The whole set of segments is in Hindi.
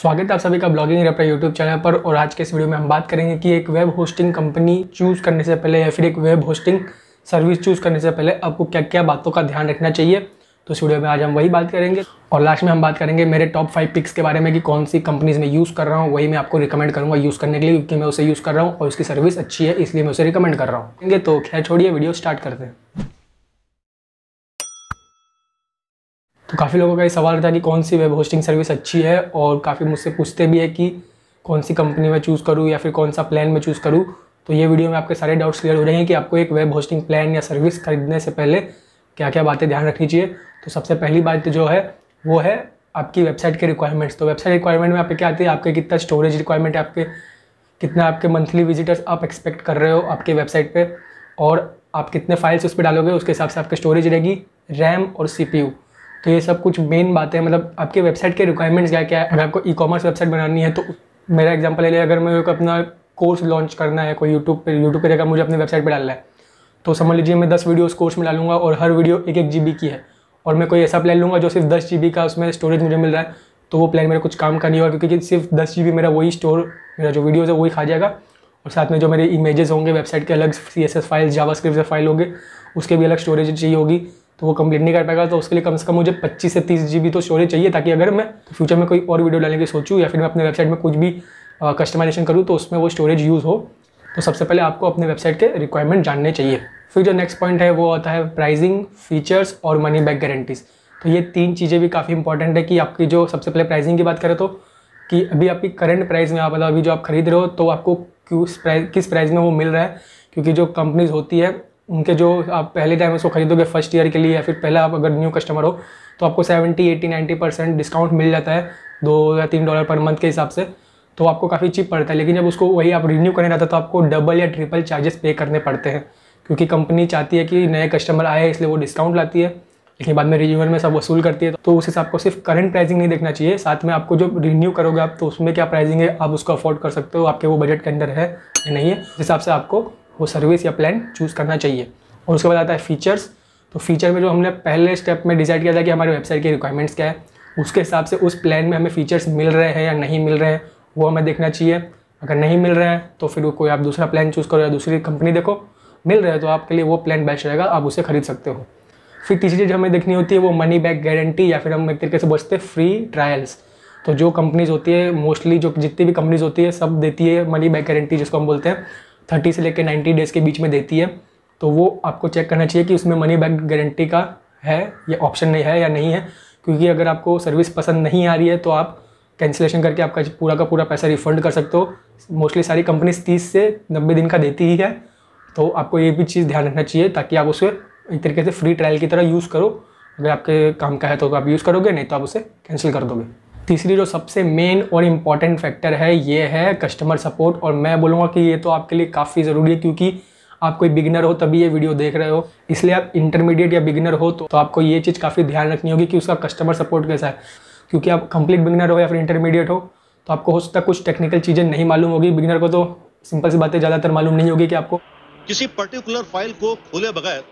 स्वागत है आप सभी का ब्लॉगिंग रेपरा यूट्यूब चैनल पर और आज के इस वीडियो में हम बात करेंगे कि एक वेब होस्टिंग कंपनी चूज़ करने से पहले या फिर एक वेब होस्टिंग सर्विस चूज़ करने से पहले आपको क्या क्या बातों का ध्यान रखना चाहिए तो इस वीडियो में आज हम वही बात करेंगे और लास्ट में हम बात करेंगे मेरे टॉप फाइव पिक्स के बारे में कि कौन सी कंपनीज में यूज़ कर रहा हूँ वही मैं आपको रिकमेंड करूँगा यूज़ करने के लिए क्योंकि मैं उसे यूज़ कर रहा हूँ और उसकी सर्विस अच्छी है इसलिए मैं उसे रिकमेंड कर रहा हूँ तो खैर छोड़िए वीडियो स्टार्ट करते हैं तो काफ़ी लोगों का ये सवाल था कि कौन सी वेब होस्टिंग सर्विस अच्छी है और काफ़ी मुझसे पूछते भी है कि कौन सी कंपनी में चूज़ करूँ या फिर कौन सा प्लान में चूज़ करूँ तो ये वीडियो में आपके सारे डाउट्स क्लियर हो रहे हैं कि आपको एक वेब होस्टिंग प्लान या सर्विस खरीदने से पहले क्या क्या बातें ध्यान रखनी चाहिए तो सबसे पहली बात जो है वो है आपकी वेबसाइट के रिक्वायरमेंट्स तो वेबसाइट रिक्वायरमेंट में आपके क्या आती है आपके कितना स्टोरेज रिक्वायरमेंट है आपके कितना आपके मंथली विजिटर्स आप एक्सपेक्ट कर रहे हो आपके वेबसाइट पे और आप कितने फाइल्स उस पर डालोगे उसके हिसाब से आपकी स्टोरेज रहेगी रैम और सीपीयू तो ये सब कुछ मेन बातें मतलब आपके वेबसाइट के रिक्वायरमेंट्स क्या क्या है अगर आपको ई कॉमर्स वेबसाइट बनानी है तो मेरा एग्जाम्पल ले अगर मैं अपना कोर्स लॉन्च करना है कोई यूट्यूब पर यूट्यूब पर जगह मुझे अपनी वेबसाइट पर डालना है तो समझ लीजिए मैं दस उस कोर्स में डालूंगा और हर वीडियो एक एक जी की है और मैं कोई ऐसा प्लान लूँगा जो सिर्फ दस जी का उसमें स्टोरेज मुझे मिल रहा है तो वो प्लान मेरा कुछ काम का नहीं होगा क्योंकि सिर्फ दस जी मेरा वही स्टोर मेरा जो वीडियोज़ है वही खा जाएगा और साथ में जो मेरे इमेजेस होंगे वेबसाइट के अलग C S S files JavaScript file होंगे उसके भी अलग स्टोरेज चाहिए होगी तो वो कंप्लीट नहीं कर पाएगा तो उसके लिए कम से कम मुझे पच्चीस से तीस जी तो स्टोरेज चाहिए ताकि अगर मैं फ्यूचर में कोई और वीडियो डालने की सोचूँ या फिर मैं अपने वेबसाइट में कुछ भी कस्टमाइजेशन करूँ तो उसमें वो स्टोरेज यूज़ हो तो सबसे पहले आपको अपने वेबसाइट के रिक्वायरमेंट जानने चाहिए फिर जो नेक्स्ट पॉइंट है वो आता है प्राइजिंग फीचर्स और मनी बैक गारंटीज़ तो ये तीन चीज़ें भी काफ़ी इंपॉर्टेंट है कि आपकी जो सबसे पहले प्राइजिंग की बात करें तो कि अभी आपकी करंट प्राइस में आप मतलब अभी जो आप खरीद रहे हो तो आपको किस प्राइस किस प्राइस में वो मिल रहा है क्योंकि जो कंपनीज होती है उनके जो आप पहले टाइम उसको खरीदोगे फर्स्ट ईयर के लिए या फिर पहले आप अगर न्यू कस्टमर हो तो आपको seventy eighty ninety percent discount मिल जाता है दो या तीन डॉलर पर मंथ के हिसाब से तो आपको काफ़ी चीप पड़ता है लेकिन जब उसको वही आप रिन्यू करने जाता है तो आपको डबल या ट्रिपल चार्जेस पे करने पड़ते हैं क्योंकि कंपनी चाहती है कि नए कस्टमर आए इसलिए वो डिस्काउंट लाती है लेकिन बाद में रिन्यूअल में सब वसूल करती है तो उस हिसाब को सिर्फ करंट प्राइसिंग नहीं देखना चाहिए साथ में आपको जो रिन्यू करोगे आप तो उसमें क्या प्राइसिंग है आप उसको अफोर्ड कर सकते हो आपके वो बजट के अंदर है या नहीं है उस हिसाब से आपको वो सर्विस या प्लान चूज़ करना चाहिए और उसके बाद आता है फीचर्स तो फीचर में जो हमने पहले स्टेप में डिसाइड किया था कि हमारी वेबसाइट की रिक्वायरमेंट्स क्या है उसके हिसाब से उस प्लान में हमें फ़ीचर्स मिल रहे हैं या नहीं मिल रहे हैं वो हमें देखना चाहिए अगर नहीं मिल रहा है तो फिर कोई आप दूसरा प्लान चूज़ करो या दूसरी कंपनी देखो मिल रहा है तो आपके लिए वो प्लान बेस्ट रहेगा आप उसे खरीद सकते हो फिर तीसरी चीज़ हमें देखनी होती है वो मनी बैक गारंटी या फिर हम एक तरीके से बोलते हैं फ्री ट्रायल्स तो जो कंपनीज होती है मोस्टली जो जितनी भी कंपनीज होती है सब देती है मनी बैक गारंटी जिसको हम बोलते हैं थर्टी से लेकर नाइन्टी डेज़ के बीच में देती है तो वो आपको चेक करना चाहिए कि उसमें मनी बैक गारंटी का है या ऑप्शन नहीं है या नहीं है क्योंकि अगर आपको सर्विस पसंद नहीं आ रही है तो आप कैंसिलेशन करके आपका पूरा का पूरा पैसा रिफंड कर सकते हो मोस्टली सारी कंपनीज तीस से नब्बे दिन का देती ही है तो आपको ये भी चीज़ ध्यान रखना चाहिए ताकि आप उसे एक तरीके से फ्री ट्रायल की तरह यूज़ करो अगर आपके काम का है तो आप यूज़ करोगे नहीं तो आप उसे कैंसिल कर दोगे तीसरी जो सबसे मेन और इम्पॉर्टेंट फैक्टर है ये है कस्टमर सपोर्ट और मैं बोलूँगा कि ये तो आपके लिए काफ़ी ज़रूरी है क्योंकि आप कोई बिगिनर हो तभी ये वीडियो देख रहे हो इसलिए आप इंटरमीडिएट या बिगिनर हो तो, तो आपको ये चीज़ काफ़ी ध्यान रखनी होगी कि उसका कस्टमर सपोर्ट कैसा है क्योंकि आप कंप्लीट बिगनर हो या फिर इंटरमीडिएट हो तो आपको हो सकता है कुछ टेक्निकल चीज़ें नहीं मालूम होगी बिगनर को तो सिंपल सी बातें ज़्यादातर मालूम नहीं होगी कि आपको किसी पर्टिकुलर फाइल को खोले बगैर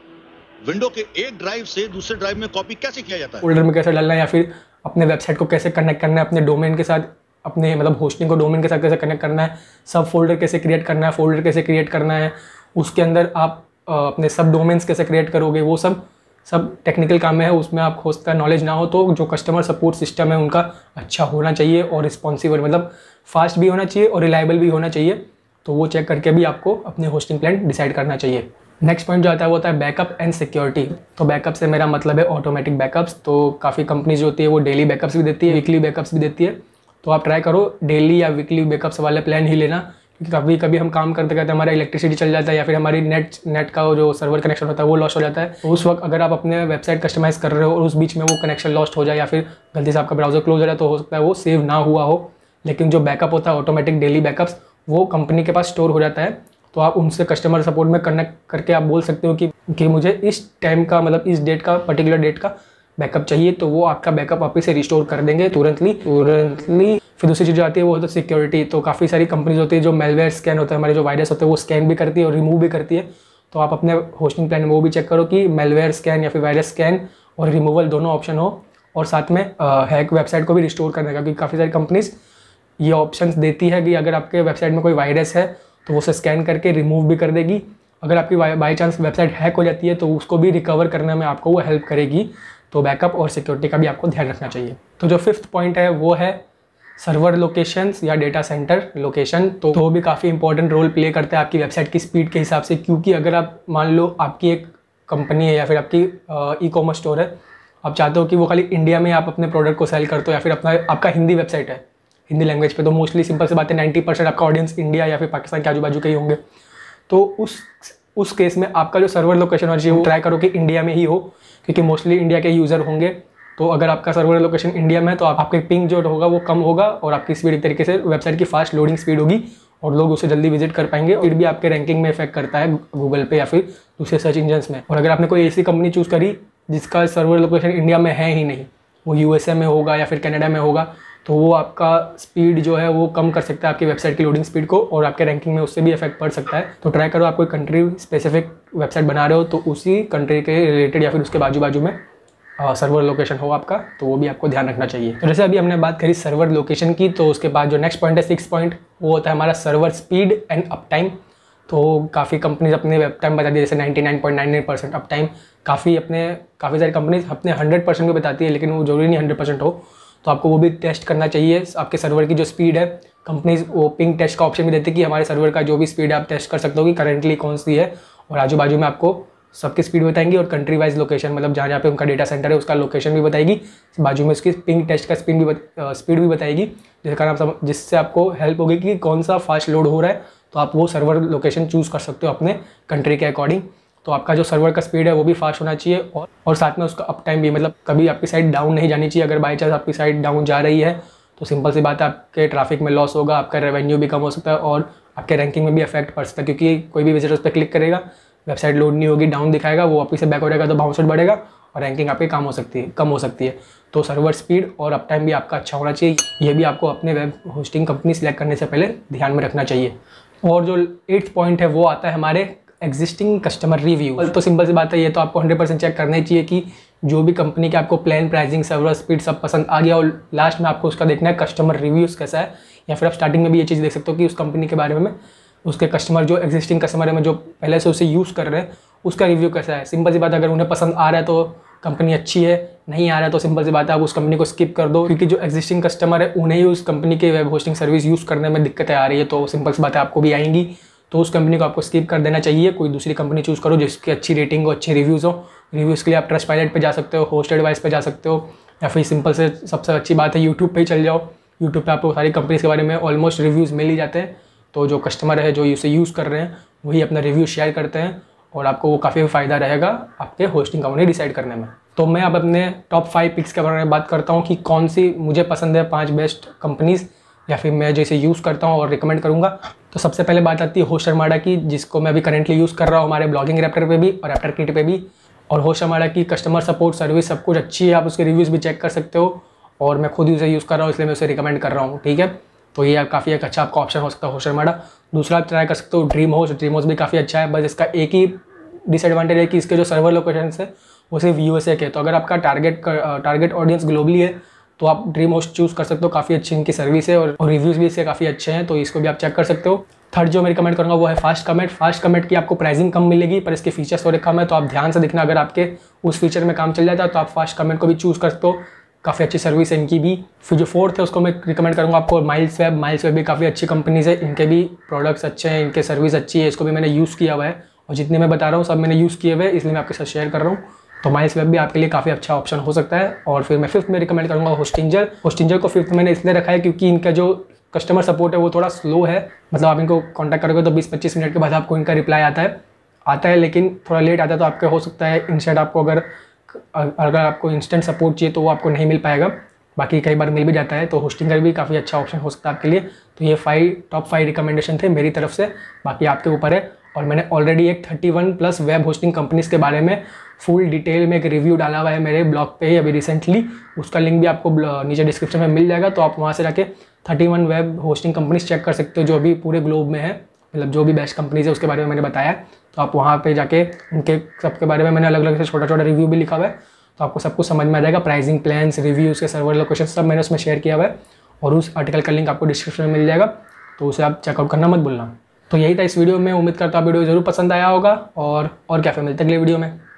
विंडो के एक ड्राइव से दूसरे ड्राइव में कॉपी कैसे किया जाता है फोल्डर में कैसे डालना है या फिर अपने वेबसाइट को कैसे कनेक्ट करना है अपने डोमेन के साथ अपने मतलब होस्टिंग को डोमेन के साथ कैसे कनेक्ट करना है सब फोल्डर कैसे क्रिएट करना है फोल्डर कैसे क्रिएट करना है उसके अंदर आप अपने सब डोमेन्स कैसे क्रिएट करोगे वो सब सब टेक्निकल काम है उसमें आप होस्ट का नॉलेज ना हो तो जो कस्टमर सपोर्ट सिस्टम है उनका अच्छा होना चाहिए और रिस्पॉन्सिव मतलब फास्ट भी होना चाहिए और रिलायबल भी होना चाहिए तो वो चेक करके भी आपको अपने होस्टिंग प्लान डिसाइड करना चाहिए नेक्स्ट पॉइंट जो आता है वो होता है बैकअप एंड सिक्योरिटी तो बैकअप से मेरा मतलब है ऑटोमेटिक बैकअप्स तो काफ़ी कंपनीज जो होती है वो डेली बैकअप्स भी देती है वीकली बैकअप्स भी देती है तो आप ट्राई करो डेली या वीकली बैकअप्स वाले प्लान ही लेना क्योंकि कभी कभी हम काम करते करते हमारा इलेक्ट्रिसिटी चल जाता है या फिर हमारी नेट नेट का जो सर्वर कनेक्शन होता है वो लॉस हो जाता है तो उस वक्त अगर आप अपने वेबसाइट कस्टमाइज़ कर रहे हो और उस बीच में वो कनेक्शन लॉस्ट हो जाए या फिर गलती से आपका ब्राउजर क्लोज हो जाए तो हो सकता है वो सेव ना हुआ हो लेकिन जो बैकअप होता है ऑटोमेटिक डेली बैकअप्स वो कंपनी के पास स्टोर हो जाता है तो आप उनसे कस्टमर सपोर्ट में कनेक्ट करके आप बोल सकते हो कि कि मुझे इस टाइम का मतलब इस डेट का पर्टिकुलर डेट का बैकअप चाहिए तो वो आपका बैकअप आप इसे रिस्टोर कर देंगे तुरंतली तुरंतली फिर दूसरी चीज़ जो आती है वो होता है सिक्योरिटी तो काफ़ी सारी कंपनीज होती है जो मेलवेयर स्कैन होता है हमारे जो वायरस होते हैं वो स्कैन भी करती है और रिमूव भी करती है तो आप अपने होस्टिंग प्लान में वो भी चेक करो कि मेलवेयर स्कैन या फिर वायरस स्कैन और रिमूवल दोनों ऑप्शन हो और साथ में हैक वेबसाइट को भी रिस्टोर करने का क्योंकि काफ़ी सारी कंपनीज़ ये ऑप्शंस देती है कि अगर आपके वेबसाइट में कोई वायरस है तो वो उसे स्कैन करके रिमूव भी कर देगी अगर आपकी बाई चांस वेबसाइट हैक हो जाती है तो उसको भी रिकवर करने में आपको वो हेल्प करेगी तो बैकअप और सिक्योरिटी का भी आपको ध्यान रखना चाहिए तो जो फिफ्थ पॉइंट है वो है सर्वर लोकेशंस या डेटा सेंटर लोकेशन तो वो भी काफ़ी इंपॉर्टेंट रोल प्ले करता है आपकी वेबसाइट की स्पीड के हिसाब से क्योंकि अगर आप मान लो आपकी एक कंपनी है या फिर आपकी ई कॉमर्स स्टोर है आप चाहते हो कि वो खाली इंडिया में आप अपने प्रोडक्ट को सेल करते हो या फिर अपना आपका हिंदी वेबसाइट है हिंदी लैंग्वेज पे तो मोस्टली सिंपल से बात है नाइन्टी परसेंट आपका ऑडियंस इंडिया या फिर पाकिस्तान के आजू बाजू के ही होंगे तो उस उस केस में आपका जो सर्वर लोकेशन और जी वो ट्राई करो कि इंडिया में ही हो क्योंकि मोस्टली इंडिया के यूज़र होंगे तो अगर आपका सर्वर लोकेशन इंडिया में है तो आप, आपके पिंग जो होगा वो कम होगा और आपकी स्पीड एक तरीके से वेबसाइट की फास्ट लोडिंग स्पीड होगी और लोग उसे जल्दी विजिट कर पाएंगे और भी आपके रैंकिंग में इफेक्ट करता है गूगल पे या फिर दूसरे सर्च इंजन्स में और अगर आपने कोई ऐसी कंपनी चूज़ करी जिसका सर्वर लोकेशन इंडिया में है ही नहीं वो यूएसए में होगा या फिर कनाडा में होगा तो वो आपका स्पीड जो है वो कम कर सकता है आपकी वेबसाइट की लोडिंग स्पीड को और आपके रैंकिंग में उससे भी इफेक्ट पड़ सकता है तो ट्राई करो आप कोई कंट्री स्पेसिफिक वेबसाइट बना रहे हो तो उसी कंट्री के रिलेटेड या फिर उसके बाजू बाजू में सर्वर लोकेशन हो आपका तो वो भी आपको ध्यान रखना चाहिए तो जैसे अभी हमने बात करी सर्वर लोकेशन की तो उसके बाद जो नेक्स्ट पॉइंट है सिक्स पॉइंट वो होता है हमारा server speed and uptime तो काफ़ी कंपनीज अपने वेब टाइम बताती है जैसे nine nine point nine percent uptime काफ़ी अपने काफ़ी सारी कंपनीज अपने हंड्रेड परसेंट भी बताती है लेकिन वो जरूरी नहीं हंड्रेड परसेंट हो तो आपको वो भी टेस्ट करना चाहिए आपके सर्वर की जो स्पीड है कंपनीज वो पिंग टेस्ट का ऑप्शन भी देती है कि हमारे सर्वर का जो भी स्पीड है आप टेस्ट कर सकते हो कि करंटली कौन सी है और आजू बाजू में आपको सबकी स्पीड बताएंगी और कंट्री वाइज लोकेशन मतलब जहाँ जहाँ पे उनका डेटा सेंटर है उसका लोकेशन भी बताएगी बाजू में उसकी पिंग टेस्ट का स्पीड भी स्पीड भी बताएगी जिसके कारण आप जिससे आपको हेल्प होगी कि कौन सा फास्ट लोड हो रहा है तो आप वो सर्वर लोकेशन चूज़ कर सकते हो अपने कंट्री के अकॉर्डिंग तो आपका जो सर्वर का स्पीड है वो भी फास्ट होना चाहिए और और साथ में उसका अप टाइम भी मतलब कभी आपकी साइड डाउन नहीं जानी चाहिए अगर बाई चांस आपकी साइड डाउन जा रही है तो सिंपल सी बात है आपके ट्रैफिक में लॉस होगा आपका रेवेन्यू भी कम हो सकता है और आपके रैंकिंग में भी अफेक्ट पड़ सकता है क्योंकि कोई भी विजिटर उस पर क्लिक करेगा वेबसाइट लोड नहीं होगी डाउन दिखाएगा वो आपसे बैक हो जाएगा तो बाउंसर बढ़ेगा और रैंकिंग आपकी कम हो सकती है कम हो सकती है तो सर्वर स्पीड और अप टाइम भी आपका अच्छा होना चाहिए यह भी आपको अपने वेब होस्टिंग कंपनी सेलेक्ट करने से पहले ध्यान में रखना चाहिए और जो एट्थ पॉइंट है वो आता है हमारे एग्जिस्टिंग कस्टमर रिव्यू तो सिंपल सी बात है ये तो आपको 100% चेक करना चाहिए कि जो भी कंपनी के आपको प्लान प्राइसिंग सर्वर स्पीड सब पसंद आ गया और लास्ट में आपको उसका देखना है कस्टमर रिव्यूज़ कैसा है या फिर आप स्टार्टिंग में भी ये चीज़ देख सकते हो कि उस कंपनी के बारे में उसके कस्टमर जो एग्जिस्टिंग कस्टमर है जो पहले से उसे यूज़ कर रहे हैं उसका रिव्यू कैसा है सिंपल सी बात अगर उन्हें पसंद आ रहा है तो कंपनी अच्छी है नहीं आ रहा है तो सिंपल सी बात है आप उस कंपनी को स्किप कर दो क्योंकि जो एग्जिस्टिंग कस्टमर है उन्हें ही उस कंपनी के वेब होस्टिंग सर्विस यूज़ करने में दिक्कतें आ रही है तो सिंपल सी बात है आपको भी आएंगी तो उस कंपनी को आपको स्किप कर देना चाहिए कोई दूसरी कंपनी चूज़ करो जिसकी अच्छी रेटिंग हो अच्छे रिव्यूज़ हो रिव्यूज़ के लिए आप ट्रस्ट पायलट पर जा सकते हो होस्टेड एडवाइस पर जा सकते हो या फिर सिंपल से सबसे अच्छी बात है यूट्यूब पर चल जाओ यूट्यूब पर आपको सारी कंपनीज़ के बारे में ऑलमोस्ट रिव्यूज़ मिल ही जाते हैं तो जो कस्टमर है जो इसे यूज़ कर रहे हैं वही अपना रिव्यू शेयर करते हैं और आपको वो काफ़ी फ़ायदा रहेगा आपके होस्टिंग कंपनी डिसाइड करने में तो मैं अब अपने टॉप फाइव पिक्स के बारे में बात करता हूँ कि कौन सी मुझे पसंद है पाँच बेस्ट कंपनीज़ या फिर मैं जैसे यूज़ करता हूँ और रिकमेंड करूँगा तो सबसे पहले बात आती है हो शर्माडा की जिसको मैं अभी करेंटली यूज़ कर रहा हूँ हमारे ब्लॉगिंग रैप्टर पे भी और रैप्टर किट पे भी और हो शर्माडा की कस्टमर सपोर्ट सर्विस सब कुछ अच्छी है आप उसके रिव्यूज़ भी चेक कर सकते हो और मैं खुद ही उसे यूज़ कर रहा हूँ इसलिए मैं उसे रिकमेंड कर रहा हूँ ठीक है तो ये काफ़ी एक अच्छा आपका ऑप्शन हो सकता है हो शर्माडा दूसरा आप ट्राई कर सकते हो ड्रीम हाउस ड्रीम हाउस भी काफ़ी अच्छा है बस इसका एक ही डिसएडवांटेज है कि इसके जो सर्वर लोकेशन है वो सिर्फ यू के तो अगर आपका टारगेट टारगेट ऑडियंस ग्लोबली है तो आप ड्रीम हाउस चूज़ कर सकते हो काफ़ी अच्छी इनकी सर्विस है और रिव्यूज़ भी इसके काफ़ी अच्छे हैं तो इसको भी आप चेक कर सकते हो थर्ड जो मैं रिकमेंड करूँगा वो है फास्ट कमेंट फास्ट कमेंट की आपको प्राइसिंग कम मिलेगी पर इसके फीचर्स थोड़े कम है तो आप ध्यान से देखना अगर आपके उस फीचर में काम चल जाता है तो आप फास्ट कमेंट को भी चूज़ कर सकते हो काफ़ी अच्छी सर्विस है इनकी भी फिर जो फोर्थ है उसको मैं रिकमेंड करूँगा आपको माइल्स वेब माइल्स वेब भी काफ़ी अच्छी कंपनीज है इनके भी प्रोडक्ट्स अच्छे हैं इनके सर्विस अच्छी है इसको भी मैंने यूज़ किया हुआ है और जितने मैं बता रहा हूँ सब मैंने यूज़ किए हुए इसलिए मैं आपके साथ शेयर कर रहा हूँ तो माइस वेब भी आपके लिए काफ़ी अच्छा ऑप्शन हो सकता है और फिर मैं फिफ्थ में रिकमेंड करूँगा होस्टिंजर होस्टिंजर को फिफ्थ मैंने इसलिए रखा है क्योंकि इनका जो कस्टमर सपोर्ट है वो थोड़ा स्लो है मतलब आप इनको कॉन्टैक्ट करोगे तो बीस पच्चीस मिनट के बाद आपको इनका रिप्लाई आता है आता है लेकिन थोड़ा लेट आता है तो आपके हो सकता है इंस्टेंट आपको अगर अगर आपको इंस्टेंट सपोर्ट चाहिए तो वो आपको नहीं मिल पाएगा बाकी कई बार मिल भी जाता है तो होस्टिंगर भी काफ़ी अच्छा ऑप्शन हो सकता है आपके लिए तो ये फाइव टॉप फाइव रिकमेंडेशन थे मेरी तरफ से बाकी आपके ऊपर है और मैंने ऑलरेडी एक 31 प्लस वेब होस्टिंग कंपनीज के बारे में फुल डिटेल में एक रिव्यू डाला हुआ है मेरे ब्लॉग पे ही अभी रिसेंटली उसका लिंक भी आपको नीचे डिस्क्रिप्शन में मिल जाएगा तो आप वहाँ से जाके 31 वेब होस्टिंग कंपनीज चेक कर सकते हो जो अभी पूरे ग्लोब में है मतलब जो भी बेस्ट कंपनीज है उसके बारे में मैंने बताया तो आप वहाँ पर जाके उनके सबके बारे में मैंने अलग अलग से छोटा छोटा रिव्यू भी लिखा हुआ है तो आपको सब कुछ समझ में आ जाएगा प्राइसिंग प्लान्स रिव्यूज़ के सर्वर लोकेशन सब मैंने उसमें शेयर किया हुआ है और उस आर्टिकल का लिंक आपको डिस्क्रिप्शन में मिल जाएगा तो उसे आप चेकआउट करना मत बोलना तो यही था इस वीडियो में उम्मीद करता हूँ वीडियो जरूर पसंद आया होगा और और क्या फिर मिलते अगले वीडियो में